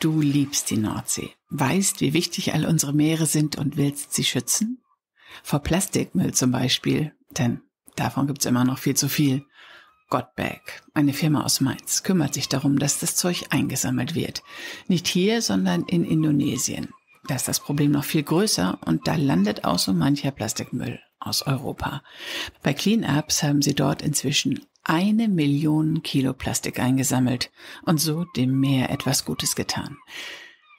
Du liebst die Nordsee, weißt, wie wichtig all unsere Meere sind und willst sie schützen? Vor Plastikmüll zum Beispiel, denn davon gibt's immer noch viel zu viel. Gottbag, eine Firma aus Mainz, kümmert sich darum, dass das Zeug eingesammelt wird. Nicht hier, sondern in Indonesien. Da ist das Problem noch viel größer und da landet auch so mancher Plastikmüll aus Europa. Bei Cleanups haben sie dort inzwischen eine Million Kilo Plastik eingesammelt und so dem Meer etwas Gutes getan.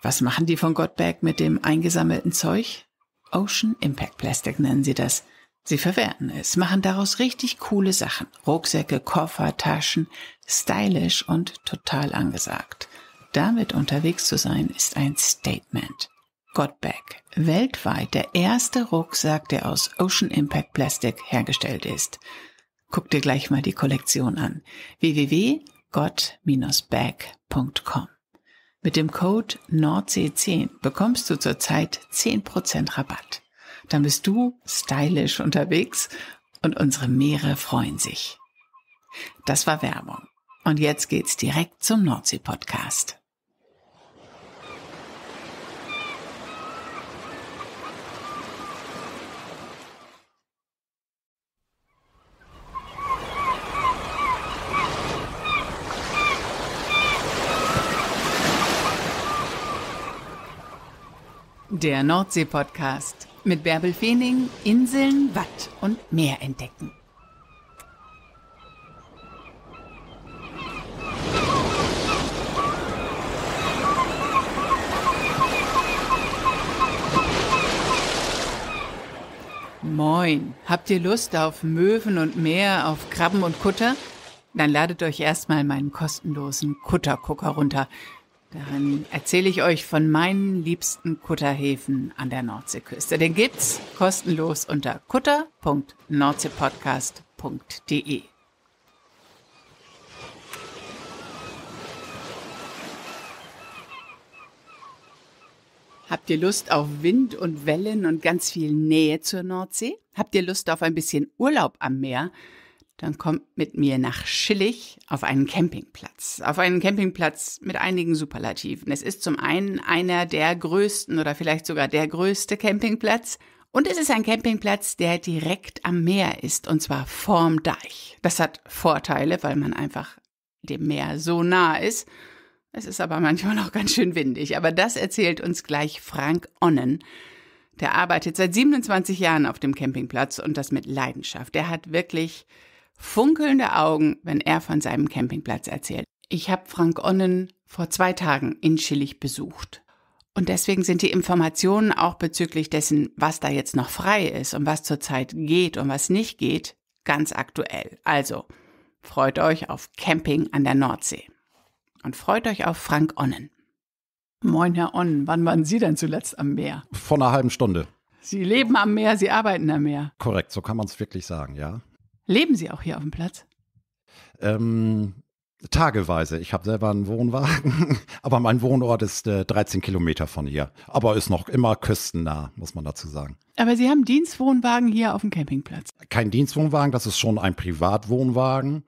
Was machen die von Gottberg mit dem eingesammelten Zeug? Ocean Impact Plastic nennen sie das. Sie verwerten es, machen daraus richtig coole Sachen. Rucksäcke, Koffer, Taschen, stylisch und total angesagt. Damit unterwegs zu sein, ist ein Statement. Godbag. Weltweit der erste Rucksack, der aus Ocean Impact Plastic hergestellt ist. Guck dir gleich mal die Kollektion an. www.god-bag.com Mit dem Code NordSee10 bekommst du zurzeit 10% Rabatt. Dann bist du stylisch unterwegs und unsere Meere freuen sich. Das war Werbung. Und jetzt geht's direkt zum Nordsee-Podcast. Der Nordsee-Podcast mit Bärbel Feening, Inseln, Watt und Meer entdecken. Moin, habt ihr Lust auf Möwen und Meer, auf Krabben und Kutter? Dann ladet euch erstmal meinen kostenlosen Kuttergucker runter. Dann erzähle ich euch von meinen liebsten Kutterhäfen an der Nordseeküste. Den gibt's kostenlos unter kutter.nordseepodcast.de. Habt ihr Lust auf Wind und Wellen und ganz viel Nähe zur Nordsee? Habt ihr Lust auf ein bisschen Urlaub am Meer? dann kommt mit mir nach Schillig auf einen Campingplatz. Auf einen Campingplatz mit einigen Superlativen. Es ist zum einen einer der größten oder vielleicht sogar der größte Campingplatz. Und es ist ein Campingplatz, der direkt am Meer ist, und zwar vorm Deich. Das hat Vorteile, weil man einfach dem Meer so nah ist. Es ist aber manchmal auch ganz schön windig. Aber das erzählt uns gleich Frank Onnen. Der arbeitet seit 27 Jahren auf dem Campingplatz und das mit Leidenschaft. Der hat wirklich funkelnde Augen, wenn er von seinem Campingplatz erzählt. Ich habe Frank Onnen vor zwei Tagen in Schillig besucht. Und deswegen sind die Informationen auch bezüglich dessen, was da jetzt noch frei ist und was zurzeit geht und was nicht geht, ganz aktuell. Also freut euch auf Camping an der Nordsee. Und freut euch auf Frank Onnen. Moin, Herr Onnen, wann waren Sie denn zuletzt am Meer? Vor einer halben Stunde. Sie leben am Meer, Sie arbeiten am Meer. Korrekt, so kann man es wirklich sagen, ja. Leben Sie auch hier auf dem Platz? Ähm, tageweise. Ich habe selber einen Wohnwagen, aber mein Wohnort ist äh, 13 Kilometer von hier. Aber ist noch immer küstennah, muss man dazu sagen. Aber Sie haben Dienstwohnwagen hier auf dem Campingplatz? Kein Dienstwohnwagen, das ist schon ein Privatwohnwagen.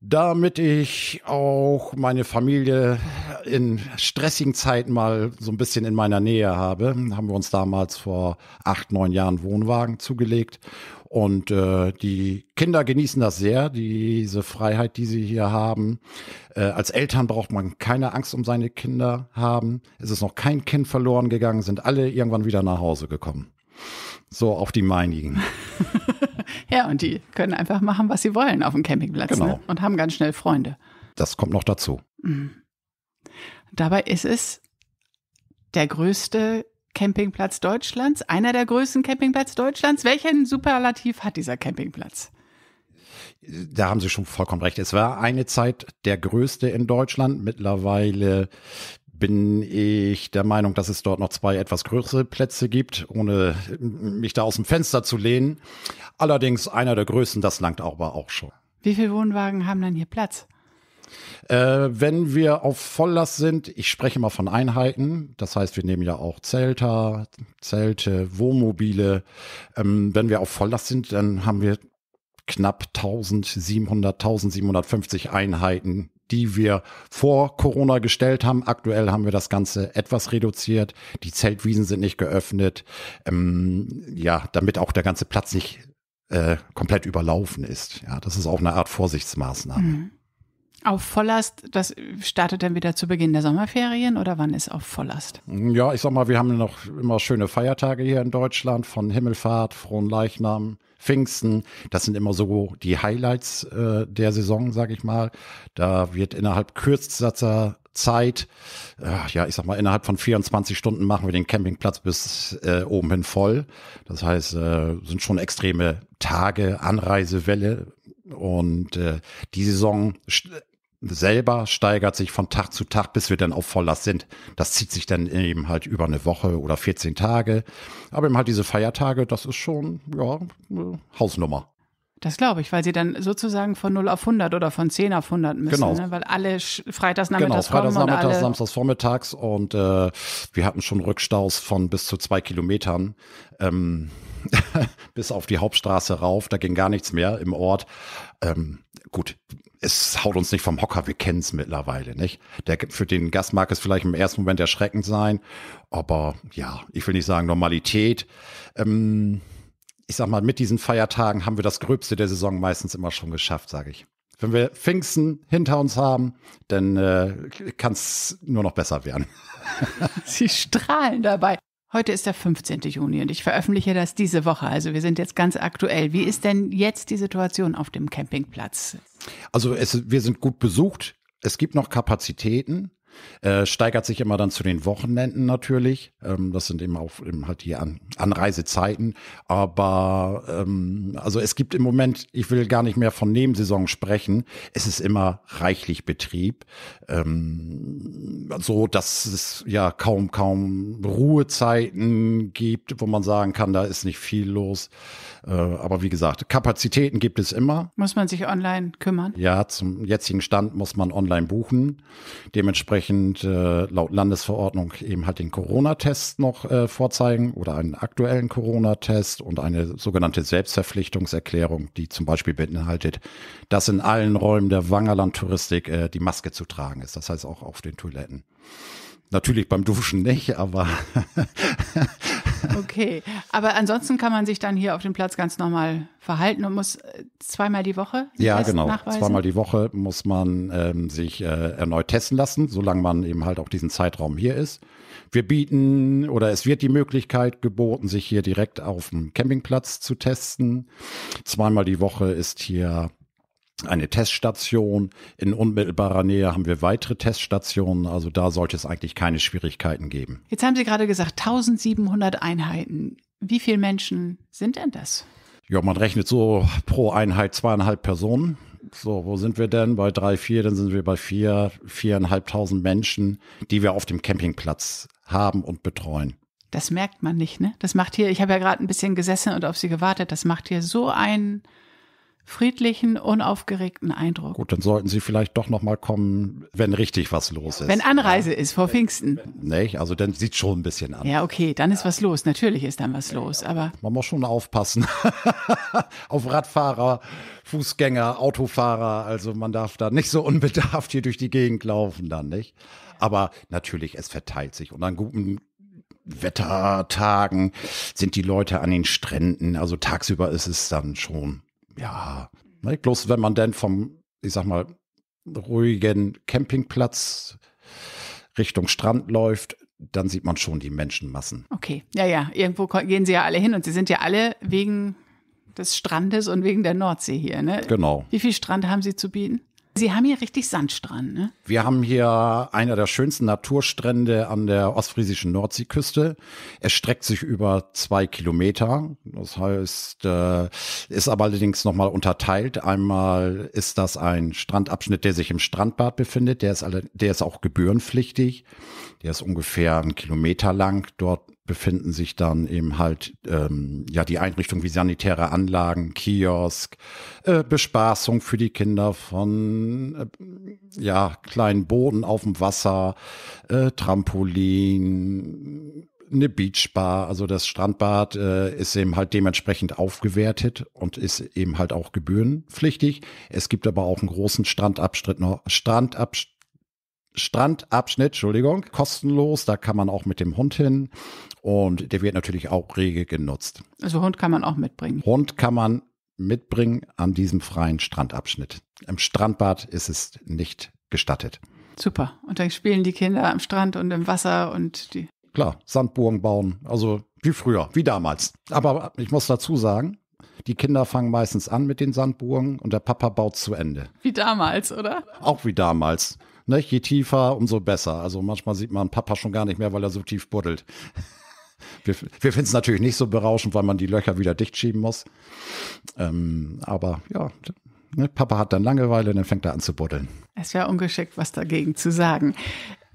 Damit ich auch meine Familie in stressigen Zeiten mal so ein bisschen in meiner Nähe habe, haben wir uns damals vor acht, neun Jahren Wohnwagen zugelegt und äh, die Kinder genießen das sehr, diese Freiheit, die sie hier haben. Äh, als Eltern braucht man keine Angst um seine Kinder haben. Es ist noch kein Kind verloren gegangen, sind alle irgendwann wieder nach Hause gekommen. So auf die meinigen. ja, und die können einfach machen, was sie wollen auf dem Campingplatz ne? genau. ne? und haben ganz schnell Freunde. Das kommt noch dazu. Mhm. Dabei ist es der größte Campingplatz Deutschlands, einer der größten Campingplatz Deutschlands. Welchen Superlativ hat dieser Campingplatz? Da haben Sie schon vollkommen recht. Es war eine Zeit der größte in Deutschland. Mittlerweile bin ich der Meinung, dass es dort noch zwei etwas größere Plätze gibt, ohne mich da aus dem Fenster zu lehnen. Allerdings einer der größten, das langt aber auch schon. Wie viele Wohnwagen haben dann hier Platz? Äh, wenn wir auf Volllast sind, ich spreche mal von Einheiten, das heißt, wir nehmen ja auch Zelter, Zelte, Wohnmobile. Ähm, wenn wir auf Volllast sind, dann haben wir knapp 1700, 1750 Einheiten, die wir vor Corona gestellt haben. Aktuell haben wir das Ganze etwas reduziert. Die Zeltwiesen sind nicht geöffnet. Ähm, ja, damit auch der ganze Platz nicht äh, komplett überlaufen ist. Ja, das ist auch eine Art Vorsichtsmaßnahme. Mhm. Auf Volllast, das startet dann wieder zu Beginn der Sommerferien oder wann ist auf Volllast? Ja, ich sag mal, wir haben noch immer schöne Feiertage hier in Deutschland von Himmelfahrt, Frohen Leichnam, Pfingsten. Das sind immer so die Highlights äh, der Saison, sag ich mal. Da wird innerhalb kürzester Zeit, äh, ja, ich sag mal, innerhalb von 24 Stunden machen wir den Campingplatz bis äh, oben hin voll. Das heißt, äh, sind schon extreme Tage, Anreisewelle und äh, die Saison selber steigert sich von Tag zu Tag, bis wir dann auf Volllast sind. Das zieht sich dann eben halt über eine Woche oder 14 Tage. Aber eben halt diese Feiertage, das ist schon, ja, eine Hausnummer. Das glaube ich, weil sie dann sozusagen von 0 auf 100 oder von 10 auf 100 müssen, genau. ne? weil alle Freitagsnachmittags genau, Freitagsnachmittags, Samstagsvormittags und äh, wir hatten schon Rückstaus von bis zu zwei Kilometern. Ähm, bis auf die Hauptstraße rauf. Da ging gar nichts mehr im Ort. Ähm, gut, es haut uns nicht vom Hocker, wir kennen es mittlerweile, nicht? Der, für den Gast mag es vielleicht im ersten Moment erschreckend sein, aber ja, ich will nicht sagen Normalität. Ähm, ich sag mal, mit diesen Feiertagen haben wir das Gröbste der Saison meistens immer schon geschafft, sage ich. Wenn wir Pfingsten hinter uns haben, dann äh, kann es nur noch besser werden. Sie strahlen dabei. Heute ist der 15. Juni und ich veröffentliche das diese Woche. Also wir sind jetzt ganz aktuell. Wie ist denn jetzt die Situation auf dem Campingplatz? Also es, wir sind gut besucht. Es gibt noch Kapazitäten. Äh, steigert sich immer dann zu den Wochenenden natürlich. Ähm, das sind eben auch eben halt die An Anreisezeiten. Aber ähm, also es gibt im Moment, ich will gar nicht mehr von Nebensaison sprechen. Es ist immer reichlich Betrieb. Ähm, so dass es ja kaum, kaum Ruhezeiten gibt, wo man sagen kann, da ist nicht viel los. Äh, aber wie gesagt, Kapazitäten gibt es immer. Muss man sich online kümmern? Ja, zum jetzigen Stand muss man online buchen. Dementsprechend äh, laut Landesverordnung eben halt den Corona-Test noch äh, vorzeigen oder einen aktuellen Corona-Test und eine sogenannte Selbstverpflichtungserklärung, die zum Beispiel beinhaltet, dass in allen Räumen der Wangerland-Touristik äh, die Maske zu tragen ist. Das heißt auch auf den Toiletten. Natürlich beim Duschen nicht, aber Okay, aber ansonsten kann man sich dann hier auf dem Platz ganz normal verhalten und muss äh, zweimal die Woche. Ja, Test genau. Nachweisen. Zweimal die Woche muss man ähm, sich äh, erneut testen lassen, solange man eben halt auch diesen Zeitraum hier ist. Wir bieten oder es wird die Möglichkeit geboten, sich hier direkt auf dem Campingplatz zu testen. Zweimal die Woche ist hier eine Teststation. In unmittelbarer Nähe haben wir weitere Teststationen. Also da sollte es eigentlich keine Schwierigkeiten geben. Jetzt haben Sie gerade gesagt, 1700 Einheiten. Wie viele Menschen sind denn das? Ja, man rechnet so pro Einheit zweieinhalb Personen. So, wo sind wir denn? Bei drei, vier, dann sind wir bei vier, viereinhalbtausend Menschen, die wir auf dem Campingplatz haben und betreuen. Das merkt man nicht, ne? Das macht hier, ich habe ja gerade ein bisschen gesessen und auf Sie gewartet, das macht hier so einen friedlichen, unaufgeregten Eindruck. Gut, dann sollten Sie vielleicht doch nochmal kommen, wenn richtig was los ist. Wenn Anreise ja. ist vor Pfingsten. Nicht? Also dann sieht schon ein bisschen an. Ja, okay, dann ist was los. Natürlich ist dann was los, aber. Man muss schon aufpassen. Auf Radfahrer, Fußgänger, Autofahrer. Also man darf da nicht so unbedarft hier durch die Gegend laufen dann, nicht? Aber natürlich, es verteilt sich. Und an guten Wettertagen sind die Leute an den Stränden. Also tagsüber ist es dann schon ja, ne, bloß wenn man denn vom, ich sag mal, ruhigen Campingplatz Richtung Strand läuft, dann sieht man schon die Menschenmassen. Okay, ja, ja, irgendwo gehen sie ja alle hin und sie sind ja alle wegen des Strandes und wegen der Nordsee hier, ne? Genau. Wie viel Strand haben sie zu bieten? Sie haben hier richtig Sandstrand, ne? Wir haben hier einer der schönsten Naturstrände an der ostfriesischen Nordseeküste. Er streckt sich über zwei Kilometer. Das heißt, äh, ist aber allerdings nochmal unterteilt. Einmal ist das ein Strandabschnitt, der sich im Strandbad befindet. Der ist, alle, der ist auch gebührenpflichtig. Der ist ungefähr einen Kilometer lang. Dort befinden sich dann eben halt ähm, ja die Einrichtungen wie sanitäre Anlagen, Kiosk, äh, Bespaßung für die Kinder von äh, ja kleinen Boden auf dem Wasser, äh, Trampolin, eine Beachbar, also das Strandbad äh, ist eben halt dementsprechend aufgewertet und ist eben halt auch gebührenpflichtig. Es gibt aber auch einen großen Strandabschnitt noch Strandabschnitt Strandabschnitt, Entschuldigung, kostenlos. Da kann man auch mit dem Hund hin und der wird natürlich auch rege genutzt. Also Hund kann man auch mitbringen. Hund kann man mitbringen an diesem freien Strandabschnitt. Im Strandbad ist es nicht gestattet. Super. Und dann spielen die Kinder am Strand und im Wasser und die. Klar, Sandburgen bauen. Also wie früher, wie damals. Aber ich muss dazu sagen, die Kinder fangen meistens an mit den Sandburgen und der Papa baut zu Ende. Wie damals, oder? Auch wie damals. Ne? Je tiefer, umso besser. Also manchmal sieht man Papa schon gar nicht mehr, weil er so tief buddelt. Wir, wir finden es natürlich nicht so berauschend, weil man die Löcher wieder dicht schieben muss. Ähm, aber ja, ne, Papa hat dann Langeweile, dann fängt er an zu buddeln. Es wäre ungeschickt, was dagegen zu sagen.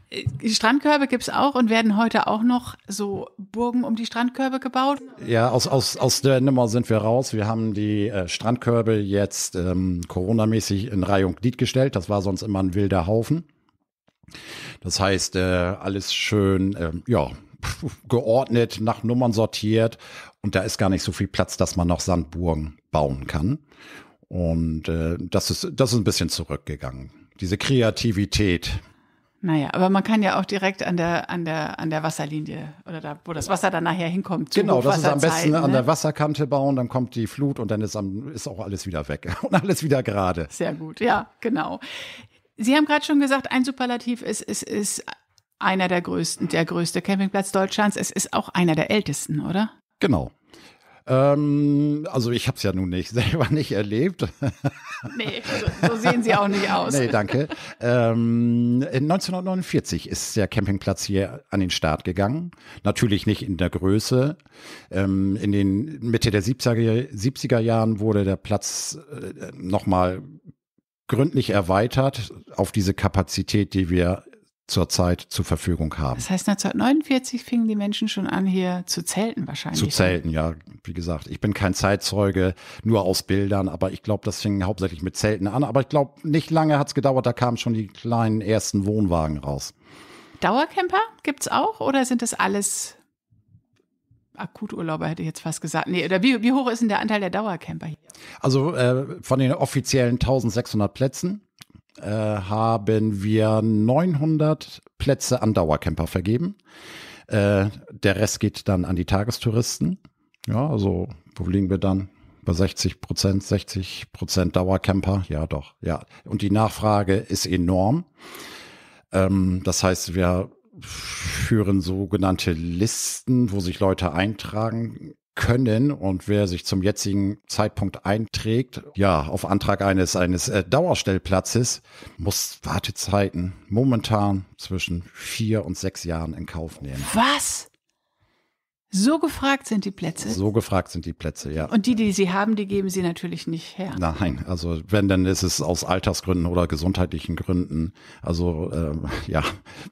Äh, die Strandkörbe gibt es auch und werden heute auch noch so Burgen um die Strandkörbe gebaut? Ja, aus, aus, aus der Nummer sind wir raus. Wir haben die äh, Strandkörbe jetzt ähm, coronamäßig in Reihung Glied gestellt. Das war sonst immer ein wilder Haufen. Das heißt, äh, alles schön, äh, ja, geordnet, nach Nummern sortiert. Und da ist gar nicht so viel Platz, dass man noch Sandburgen bauen kann. Und äh, das, ist, das ist ein bisschen zurückgegangen. Diese Kreativität. Naja, aber man kann ja auch direkt an der, an der, an der Wasserlinie oder da, wo das Wasser dann nachher hinkommt. Genau, das ist am besten ne? an der Wasserkante bauen, dann kommt die Flut und dann ist, am, ist auch alles wieder weg und alles wieder gerade. Sehr gut, ja, genau. Sie haben gerade schon gesagt, ein Superlativ ist, ist, ist einer der größten, der größte Campingplatz Deutschlands. Es ist auch einer der ältesten, oder? Genau. Ähm, also ich habe es ja nun nicht selber nicht erlebt. nee, so, so sehen sie auch nicht aus. Nee, danke. Ähm, 1949 ist der Campingplatz hier an den Start gegangen. Natürlich nicht in der Größe. Ähm, in den Mitte der 70er, 70er Jahren wurde der Platz äh, nochmal gründlich erweitert auf diese Kapazität, die wir zurzeit zur Verfügung haben. Das heißt, 1949 fingen die Menschen schon an, hier zu zelten wahrscheinlich. Zu ne? zelten, ja. Wie gesagt, ich bin kein Zeitzeuge, nur aus Bildern, aber ich glaube, das fing hauptsächlich mit Zelten an. Aber ich glaube, nicht lange hat es gedauert, da kamen schon die kleinen ersten Wohnwagen raus. Dauercamper gibt es auch oder sind das alles Akuturlauber hätte ich jetzt fast gesagt. Nee, oder wie, wie hoch ist denn der Anteil der Dauercamper hier? Also äh, von den offiziellen 1600 Plätzen äh, haben wir 900 Plätze an Dauercamper vergeben. Äh, der Rest geht dann an die Tagestouristen. Ja, also wo liegen wir dann? Bei 60 Prozent, 60 Prozent Dauercamper. Ja, doch, ja. Und die Nachfrage ist enorm. Ähm, das heißt, wir führen sogenannte Listen, wo sich Leute eintragen können und wer sich zum jetzigen Zeitpunkt einträgt, ja, auf Antrag eines, eines äh, Dauerstellplatzes, muss Wartezeiten momentan zwischen vier und sechs Jahren in Kauf nehmen. Was? So gefragt sind die Plätze. So gefragt sind die Plätze, ja. Und die, die sie haben, die geben sie natürlich nicht her. Nein, also wenn, dann ist es aus Altersgründen oder gesundheitlichen Gründen. Also ähm, ja,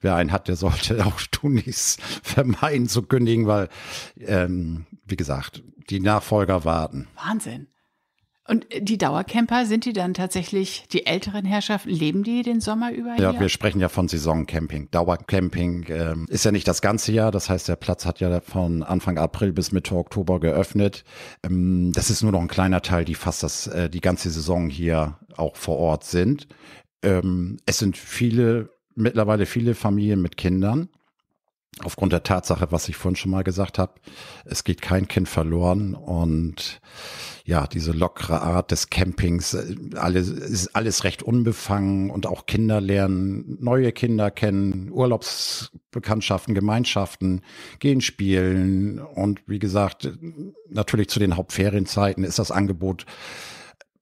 wer einen hat, der sollte auch tunlichst vermeiden zu kündigen, weil, ähm, wie gesagt, die Nachfolger warten. Wahnsinn. Und die Dauercamper, sind die dann tatsächlich die älteren Herrschaften? Leben die den Sommer über? Ja, hier? wir sprechen ja von Saisoncamping. Dauercamping ähm, ist ja nicht das ganze Jahr. Das heißt, der Platz hat ja von Anfang April bis Mitte Oktober geöffnet. Ähm, das ist nur noch ein kleiner Teil, die fast das, äh, die ganze Saison hier auch vor Ort sind. Ähm, es sind viele, mittlerweile viele Familien mit Kindern aufgrund der Tatsache, was ich vorhin schon mal gesagt habe, es geht kein Kind verloren und ja, diese lockere Art des Campings, äh, alles, ist alles recht unbefangen und auch Kinder lernen neue Kinder kennen, Urlaubsbekanntschaften, Gemeinschaften, gehen spielen und wie gesagt, natürlich zu den Hauptferienzeiten ist das Angebot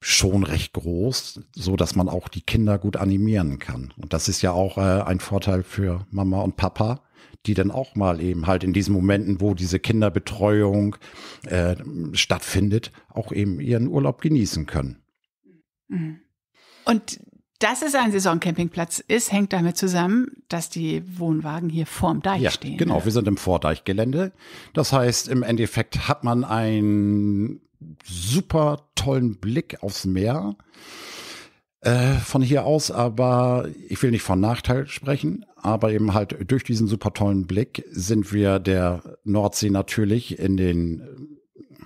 schon recht groß, so dass man auch die Kinder gut animieren kann. Und das ist ja auch äh, ein Vorteil für Mama und Papa, die dann auch mal eben halt in diesen Momenten, wo diese Kinderbetreuung äh, stattfindet, auch eben ihren Urlaub genießen können. Mhm. Und dass es ein Saisoncampingplatz ist, hängt damit zusammen, dass die Wohnwagen hier vorm Deich ja, stehen. Genau, ne? wir sind im Vordeichgelände. Das heißt, im Endeffekt hat man einen super tollen Blick aufs Meer. Äh, von hier aus, aber ich will nicht von Nachteil sprechen, aber eben halt durch diesen super tollen Blick sind wir der Nordsee natürlich in den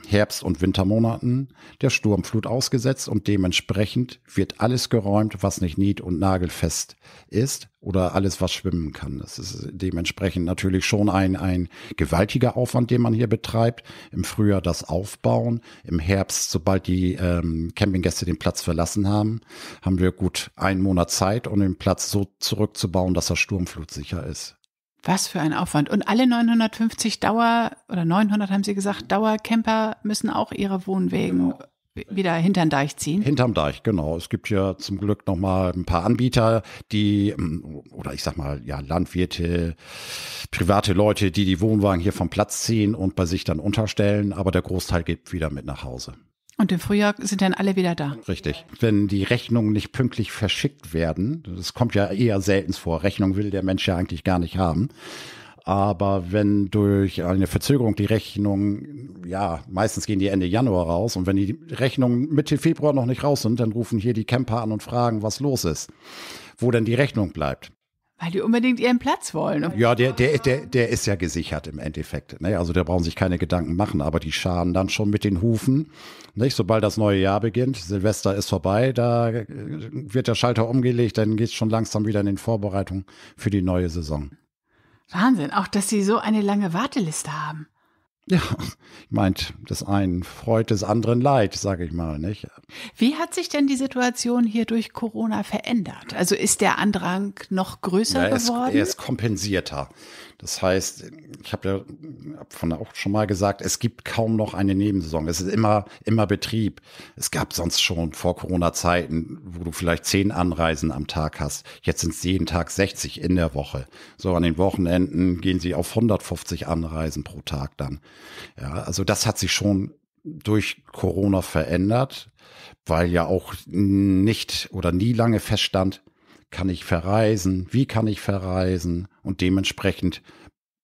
Herbst- und Wintermonaten der Sturmflut ausgesetzt und dementsprechend wird alles geräumt, was nicht nied- und nagelfest ist oder alles, was schwimmen kann. Das ist dementsprechend natürlich schon ein, ein gewaltiger Aufwand, den man hier betreibt. Im Frühjahr das Aufbauen, im Herbst, sobald die ähm, Campinggäste den Platz verlassen haben, haben wir gut einen Monat Zeit, um den Platz so zurückzubauen, dass er sturmflutsicher ist. Was für ein Aufwand. Und alle 950 Dauer oder 900 haben Sie gesagt, Dauercamper müssen auch ihre Wohnwegen genau wieder hinterm Deich ziehen? Hinterm Deich, genau. Es gibt ja zum Glück nochmal ein paar Anbieter, die ähm, oder ich sag mal ja Landwirte, private Leute, die die Wohnwagen hier vom Platz ziehen und bei sich dann unterstellen, aber der Großteil geht wieder mit nach Hause. Und im Frühjahr sind dann alle wieder da. Richtig. Wenn die Rechnungen nicht pünktlich verschickt werden, das kommt ja eher selten vor, Rechnung will der Mensch ja eigentlich gar nicht haben. Aber wenn durch eine Verzögerung die Rechnung, ja, meistens gehen die Ende Januar raus und wenn die Rechnungen Mitte Februar noch nicht raus sind, dann rufen hier die Camper an und fragen, was los ist, wo denn die Rechnung bleibt. Weil die unbedingt ihren Platz wollen. Ja, der, der, der, der ist ja gesichert im Endeffekt. Ne? Also da brauchen sich keine Gedanken machen, aber die scharen dann schon mit den Hufen. Nicht? Sobald das neue Jahr beginnt, Silvester ist vorbei, da äh, wird der Schalter umgelegt, dann geht es schon langsam wieder in den Vorbereitungen für die neue Saison. Wahnsinn, auch dass sie so eine lange Warteliste haben. Ja, meint das einen freut des anderen Leid, sage ich mal, nicht? Wie hat sich denn die Situation hier durch Corona verändert? Also ist der Andrang noch größer ja, er ist, geworden? Er ist kompensierter. Das heißt, ich habe ja hab von auch schon mal gesagt, es gibt kaum noch eine Nebensaison. Es ist immer, immer Betrieb. Es gab sonst schon vor Corona-Zeiten, wo du vielleicht zehn Anreisen am Tag hast. Jetzt sind es jeden Tag 60 in der Woche. So an den Wochenenden gehen sie auf 150 Anreisen pro Tag dann. Ja, also das hat sich schon durch Corona verändert, weil ja auch nicht oder nie lange feststand, kann ich verreisen? Wie kann ich verreisen? und dementsprechend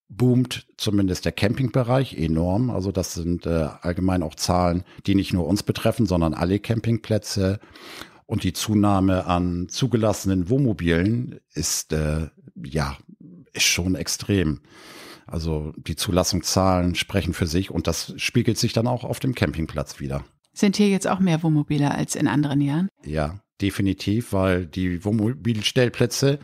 boomt zumindest der Campingbereich enorm. Also das sind äh, allgemein auch Zahlen, die nicht nur uns betreffen, sondern alle Campingplätze. Und die Zunahme an zugelassenen Wohnmobilen ist äh, ja ist schon extrem. Also die Zulassungszahlen sprechen für sich und das spiegelt sich dann auch auf dem Campingplatz wieder. Sind hier jetzt auch mehr Wohnmobile als in anderen Jahren? Ja, Definitiv, weil die Wohnmobilstellplätze,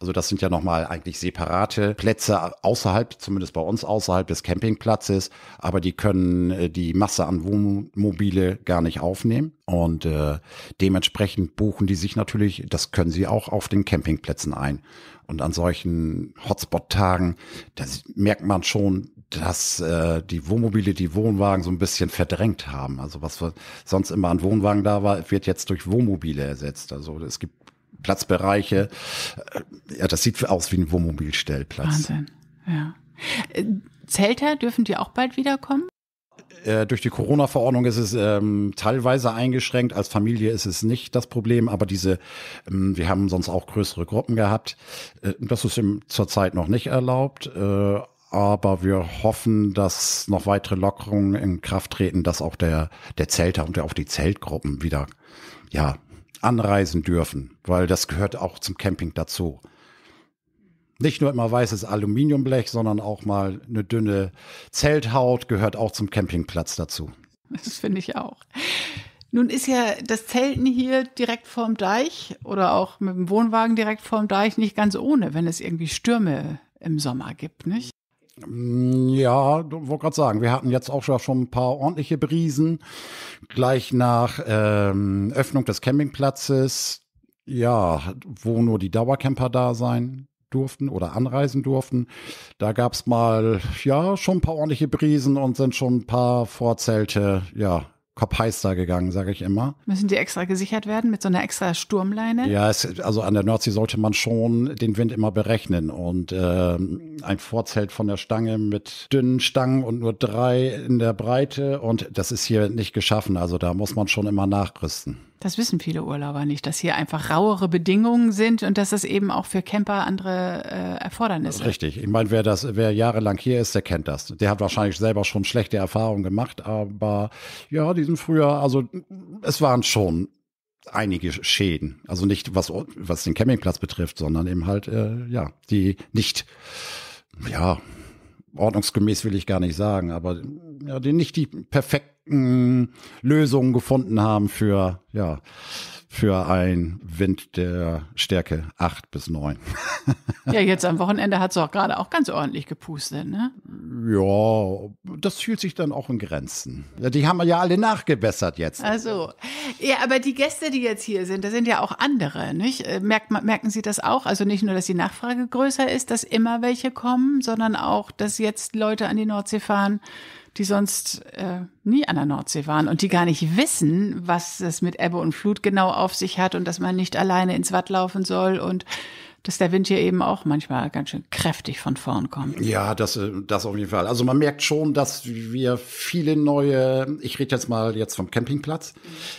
also das sind ja nochmal eigentlich separate Plätze außerhalb, zumindest bei uns außerhalb des Campingplatzes, aber die können äh, die Masse an Wohnmobile gar nicht aufnehmen und äh, dementsprechend buchen die sich natürlich, das können sie auch auf den Campingplätzen ein. Und an solchen Hotspot-Tagen, da merkt man schon, dass äh, die Wohnmobile die Wohnwagen so ein bisschen verdrängt haben. Also was sonst immer an Wohnwagen da war, wird jetzt durch Wohnmobile ersetzt. Also es gibt Platzbereiche. Äh, ja, das sieht aus wie ein Wohnmobilstellplatz. Wahnsinn, ja. Äh, Zelter dürfen die auch bald wiederkommen? Äh, durch die Corona-Verordnung ist es ähm, teilweise eingeschränkt. Als Familie ist es nicht das Problem, aber diese, ähm, wir haben sonst auch größere Gruppen gehabt. Äh, das ist im, zurzeit noch nicht erlaubt. Äh, aber wir hoffen, dass noch weitere Lockerungen in Kraft treten, dass auch der, der Zelter und auch die Zeltgruppen wieder, ja, anreisen dürfen, weil das gehört auch zum Camping dazu. Nicht nur immer weißes Aluminiumblech, sondern auch mal eine dünne Zelthaut gehört auch zum Campingplatz dazu. Das finde ich auch. Nun ist ja das Zelten hier direkt vorm Deich oder auch mit dem Wohnwagen direkt vorm Deich nicht ganz ohne, wenn es irgendwie Stürme im Sommer gibt, nicht? Mm, ja, wollte gerade sagen, wir hatten jetzt auch schon ein paar ordentliche Brisen. Gleich nach ähm, Öffnung des Campingplatzes, ja, wo nur die Dauercamper da sein, durften oder anreisen durften. Da gab es mal, ja, schon ein paar ordentliche Brisen und sind schon ein paar Vorzelte, ja, kopfheiß gegangen, sage ich immer. Müssen die extra gesichert werden mit so einer extra Sturmleine? Ja, es, also an der Nordsee sollte man schon den Wind immer berechnen und äh, ein Vorzelt von der Stange mit dünnen Stangen und nur drei in der Breite und das ist hier nicht geschaffen, also da muss man schon immer nachrüsten. Das wissen viele Urlauber nicht, dass hier einfach rauere Bedingungen sind und dass das eben auch für Camper andere äh, Erfordernisse. Richtig. Ich meine, wer das, wer jahrelang hier ist, der kennt das. Der hat wahrscheinlich selber schon schlechte Erfahrungen gemacht, aber ja, diesen Frühjahr, also es waren schon einige Schäden. Also nicht was, was den Campingplatz betrifft, sondern eben halt, äh, ja, die nicht, ja, ordnungsgemäß will ich gar nicht sagen, aber ja, die nicht die perfekten perfekten Lösungen gefunden haben für, ja, für ein Wind der Stärke 8 bis 9. ja, jetzt am Wochenende hat es auch gerade auch ganz ordentlich gepustet, ne? Ja, das fühlt sich dann auch in Grenzen. die haben ja alle nachgebessert jetzt. Also, ja, aber die Gäste, die jetzt hier sind, da sind ja auch andere, nicht? Äh, merkt, merken Sie das auch? Also nicht nur, dass die Nachfrage größer ist, dass immer welche kommen, sondern auch, dass jetzt Leute an die Nordsee fahren, die sonst äh, nie an der Nordsee waren und die gar nicht wissen, was es mit Ebbe und Flut genau auf sich hat und dass man nicht alleine ins Watt laufen soll und dass der Wind hier eben auch manchmal ganz schön kräftig von vorn kommt. Ja, das, äh, das auf jeden Fall. Also man merkt schon, dass wir viele neue, ich rede jetzt mal jetzt vom Campingplatz,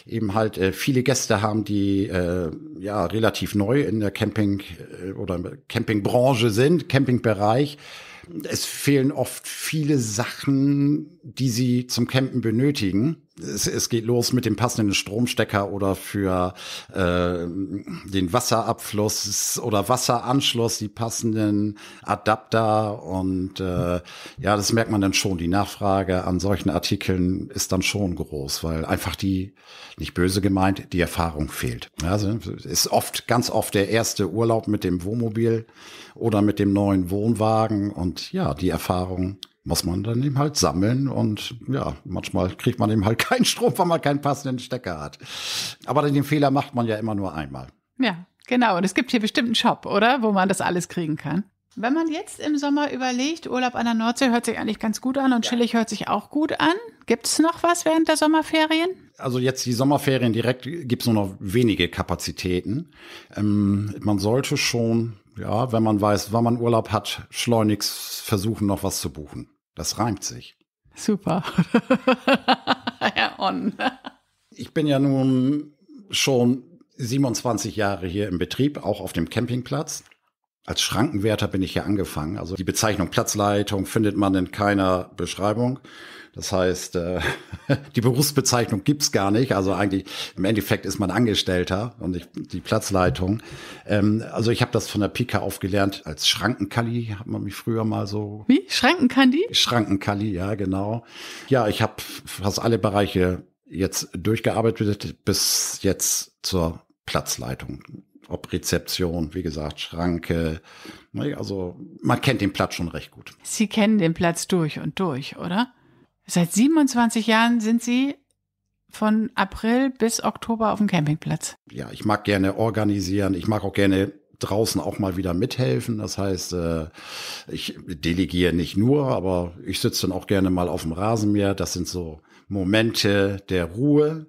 eben halt äh, viele Gäste haben, die äh, ja relativ neu in der Camping- äh, oder Campingbranche sind, Campingbereich es fehlen oft viele Sachen, die sie zum Campen benötigen. Es, es geht los mit dem passenden Stromstecker oder für äh, den Wasserabfluss oder Wasseranschluss die passenden Adapter. Und äh, ja, das merkt man dann schon. Die Nachfrage an solchen Artikeln ist dann schon groß, weil einfach die, nicht böse gemeint, die Erfahrung fehlt. Also ist oft, ganz oft der erste Urlaub mit dem Wohnmobil oder mit dem neuen Wohnwagen. Und ja, die Erfahrung muss man dann eben halt sammeln und ja, manchmal kriegt man eben halt keinen Strom, weil man keinen passenden Stecker hat. Aber den Fehler macht man ja immer nur einmal. Ja, genau. Und es gibt hier bestimmt einen Shop, oder? Wo man das alles kriegen kann. Wenn man jetzt im Sommer überlegt, Urlaub an der Nordsee hört sich eigentlich ganz gut an und ja. chillig hört sich auch gut an. Gibt es noch was während der Sommerferien? Also jetzt die Sommerferien direkt gibt es nur noch wenige Kapazitäten. Ähm, man sollte schon, ja, wenn man weiß, wann man Urlaub hat, schleunigst versuchen, noch was zu buchen. Das reimt sich. Super. Herr On. Ich bin ja nun schon 27 Jahre hier im Betrieb, auch auf dem Campingplatz. Als Schrankenwärter bin ich hier angefangen. Also die Bezeichnung Platzleitung findet man in keiner Beschreibung. Das heißt, äh, die Berufsbezeichnung gibt's gar nicht. Also eigentlich im Endeffekt ist man Angestellter und ich, die Platzleitung. Ähm, also ich habe das von der Pika aufgelernt als Schrankenkali, hat man mich früher mal so. Wie? Schrankenkali? Schrankenkali, ja, genau. Ja, ich habe fast alle Bereiche jetzt durchgearbeitet bis jetzt zur Platzleitung ob Rezeption, wie gesagt, Schranke. Also man kennt den Platz schon recht gut. Sie kennen den Platz durch und durch, oder? Seit 27 Jahren sind Sie von April bis Oktober auf dem Campingplatz. Ja, ich mag gerne organisieren. Ich mag auch gerne draußen auch mal wieder mithelfen. Das heißt, äh, ich delegiere nicht nur, aber ich sitze dann auch gerne mal auf dem Rasenmäher. Das sind so Momente der Ruhe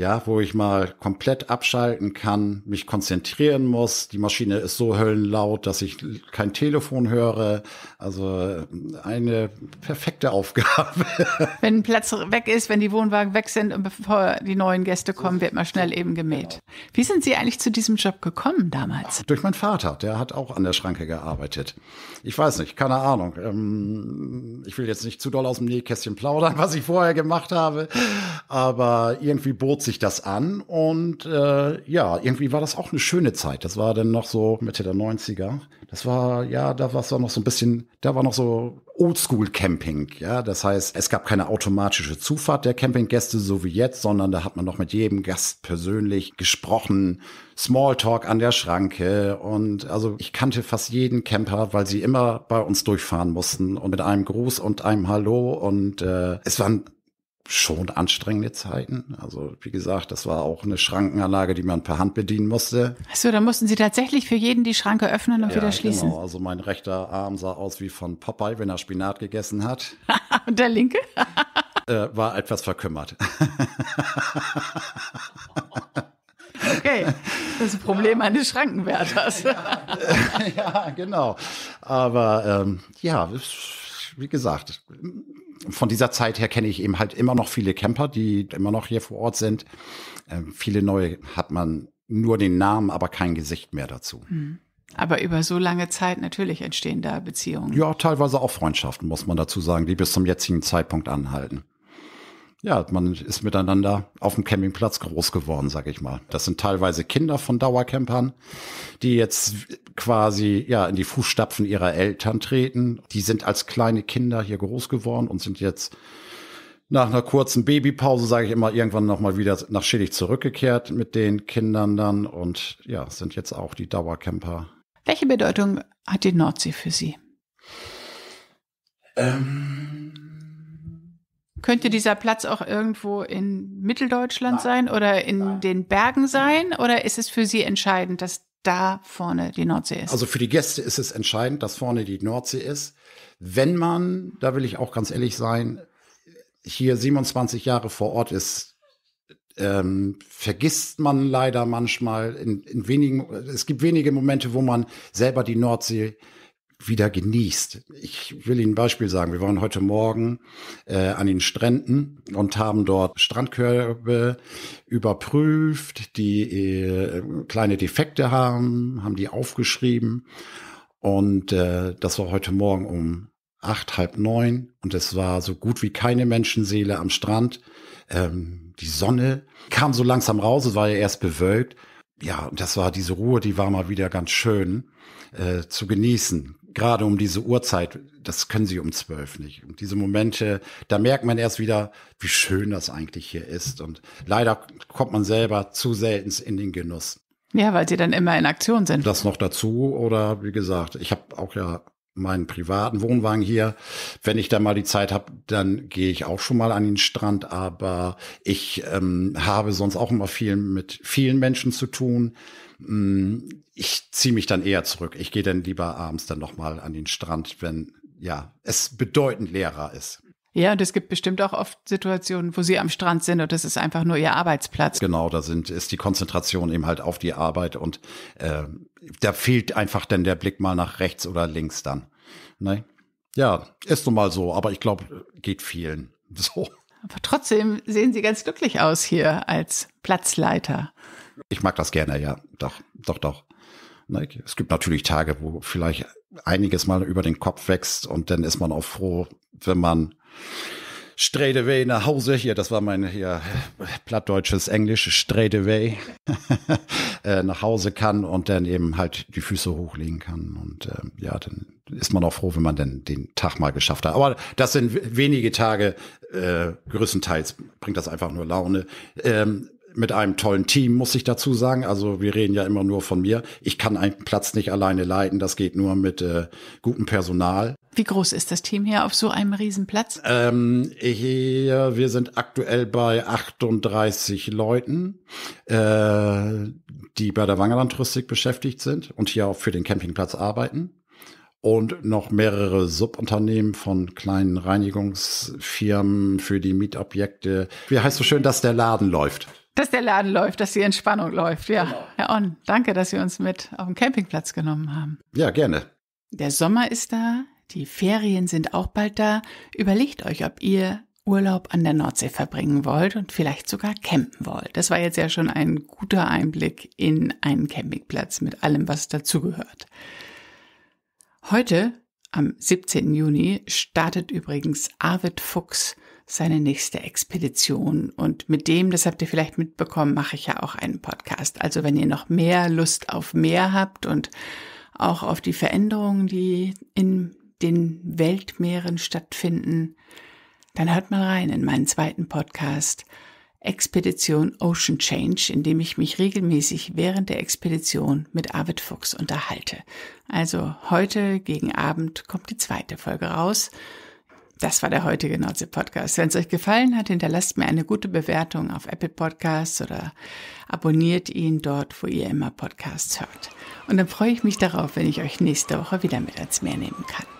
ja, wo ich mal komplett abschalten kann, mich konzentrieren muss. Die Maschine ist so höllenlaut, dass ich kein Telefon höre. Also äh, eine perfekte Aufgabe. Wenn ein Platz weg ist, wenn die Wohnwagen weg sind und bevor die neuen Gäste kommen, wird man schnell eben gemäht. Genau. Wie sind Sie eigentlich zu diesem Job gekommen damals? Durch meinen Vater, der hat auch an der Schranke gearbeitet. Ich weiß nicht, keine Ahnung. Ähm, ich will jetzt nicht zu doll aus dem Nähkästchen plaudern, was ich vorher gemacht habe, aber irgendwie bot sich sich das an und äh, ja, irgendwie war das auch eine schöne Zeit. Das war dann noch so Mitte der 90er. Das war, ja, da war es auch noch so ein bisschen, da war noch so Oldschool-Camping, ja. Das heißt, es gab keine automatische Zufahrt der Campinggäste, so wie jetzt, sondern da hat man noch mit jedem Gast persönlich gesprochen, Smalltalk an der Schranke und also ich kannte fast jeden Camper, weil sie immer bei uns durchfahren mussten und mit einem Gruß und einem Hallo und äh, es waren schon anstrengende Zeiten. Also wie gesagt, das war auch eine Schrankenanlage, die man per Hand bedienen musste. Achso, da mussten Sie tatsächlich für jeden die Schranke öffnen und ja, wieder schließen. Genau, also mein rechter Arm sah aus wie von Popeye, wenn er Spinat gegessen hat. und der linke? äh, war etwas verkümmert. okay, das ist ein Problem ja. eines Schrankenwärters. ja, ja, genau. Aber ähm, ja, wie gesagt, von dieser Zeit her kenne ich eben halt immer noch viele Camper, die immer noch hier vor Ort sind. Äh, viele neue hat man nur den Namen, aber kein Gesicht mehr dazu. Mhm. Aber über so lange Zeit natürlich entstehen da Beziehungen. Ja, teilweise auch Freundschaften, muss man dazu sagen, die bis zum jetzigen Zeitpunkt anhalten ja, man ist miteinander auf dem Campingplatz groß geworden, sag ich mal. Das sind teilweise Kinder von Dauercampern, die jetzt quasi ja in die Fußstapfen ihrer Eltern treten. Die sind als kleine Kinder hier groß geworden und sind jetzt nach einer kurzen Babypause, sage ich immer, irgendwann nochmal wieder nach Schillig zurückgekehrt mit den Kindern dann und ja, sind jetzt auch die Dauercamper. Welche Bedeutung hat die Nordsee für Sie? Ähm könnte dieser Platz auch irgendwo in Mitteldeutschland Nein. sein oder in Nein. den Bergen sein? Oder ist es für Sie entscheidend, dass da vorne die Nordsee ist? Also für die Gäste ist es entscheidend, dass vorne die Nordsee ist. Wenn man, da will ich auch ganz ehrlich sein, hier 27 Jahre vor Ort ist, ähm, vergisst man leider manchmal in, in wenigen, es gibt wenige Momente, wo man selber die Nordsee wieder genießt. Ich will Ihnen ein Beispiel sagen. Wir waren heute Morgen äh, an den Stränden und haben dort Strandkörbe überprüft, die äh, kleine Defekte haben, haben die aufgeschrieben. Und äh, das war heute Morgen um acht, halb neun. Und es war so gut wie keine Menschenseele am Strand. Ähm, die Sonne kam so langsam raus, es war ja erst bewölkt ja, und das war diese Ruhe, die war mal wieder ganz schön äh, zu genießen gerade um diese Uhrzeit, das können sie um zwölf nicht. Und diese Momente, da merkt man erst wieder, wie schön das eigentlich hier ist. Und leider kommt man selber zu selten in den Genuss. Ja, weil sie dann immer in Aktion sind. Das noch dazu oder wie gesagt, ich habe auch ja meinen privaten Wohnwagen hier. Wenn ich da mal die Zeit habe, dann gehe ich auch schon mal an den Strand. Aber ich ähm, habe sonst auch immer viel mit vielen Menschen zu tun. Hm, ich ziehe mich dann eher zurück. Ich gehe dann lieber abends dann nochmal an den Strand, wenn ja, es bedeutend leerer ist. Ja, und es gibt bestimmt auch oft Situationen, wo sie am Strand sind und das ist einfach nur ihr Arbeitsplatz. Genau, da sind, ist die Konzentration eben halt auf die Arbeit und äh, da fehlt einfach dann der Blick mal nach rechts oder links dann. Ne? Ja, ist nun mal so, aber ich glaube, geht vielen so. Aber trotzdem sehen Sie ganz glücklich aus hier als Platzleiter. Ich mag das gerne, ja. Doch, doch, doch. Ne, es gibt natürlich Tage, wo vielleicht einiges mal über den Kopf wächst und dann ist man auch froh, wenn man straight away nach Hause, hier, das war mein hier plattdeutsches Englisch, straight away äh, nach Hause kann und dann eben halt die Füße hochlegen kann. Und ähm, ja, dann ist man auch froh, wenn man dann den Tag mal geschafft hat. Aber das sind wenige Tage, äh, größtenteils bringt das einfach nur Laune. Ähm, mit einem tollen Team, muss ich dazu sagen. Also wir reden ja immer nur von mir. Ich kann einen Platz nicht alleine leiten, das geht nur mit äh, gutem Personal. Wie groß ist das Team hier auf so einem Riesenplatz? Ähm, hier, wir sind aktuell bei 38 Leuten, äh, die bei der wangerland beschäftigt sind und hier auch für den Campingplatz arbeiten und noch mehrere Subunternehmen von kleinen Reinigungsfirmen für die Mietobjekte. Wie heißt so schön, dass der Laden läuft? Dass der Laden läuft, dass die Entspannung läuft, ja. Genau. Herr On, danke, dass Sie uns mit auf den Campingplatz genommen haben. Ja, gerne. Der Sommer ist da, die Ferien sind auch bald da. Überlegt euch, ob ihr Urlaub an der Nordsee verbringen wollt und vielleicht sogar campen wollt. Das war jetzt ja schon ein guter Einblick in einen Campingplatz mit allem, was dazugehört. Heute, am 17. Juni, startet übrigens Arvid Fuchs seine nächste Expedition. Und mit dem, das habt ihr vielleicht mitbekommen, mache ich ja auch einen Podcast. Also wenn ihr noch mehr Lust auf mehr habt und auch auf die Veränderungen, die in den Weltmeeren stattfinden, dann hört mal rein in meinen zweiten Podcast Expedition Ocean Change, in dem ich mich regelmäßig während der Expedition mit Arvid Fuchs unterhalte. Also heute gegen Abend kommt die zweite Folge raus. Das war der heutige Nordsee-Podcast. Wenn es euch gefallen hat, hinterlasst mir eine gute Bewertung auf Apple Podcasts oder abonniert ihn dort, wo ihr immer Podcasts hört. Und dann freue ich mich darauf, wenn ich euch nächste Woche wieder mit ans Meer nehmen kann.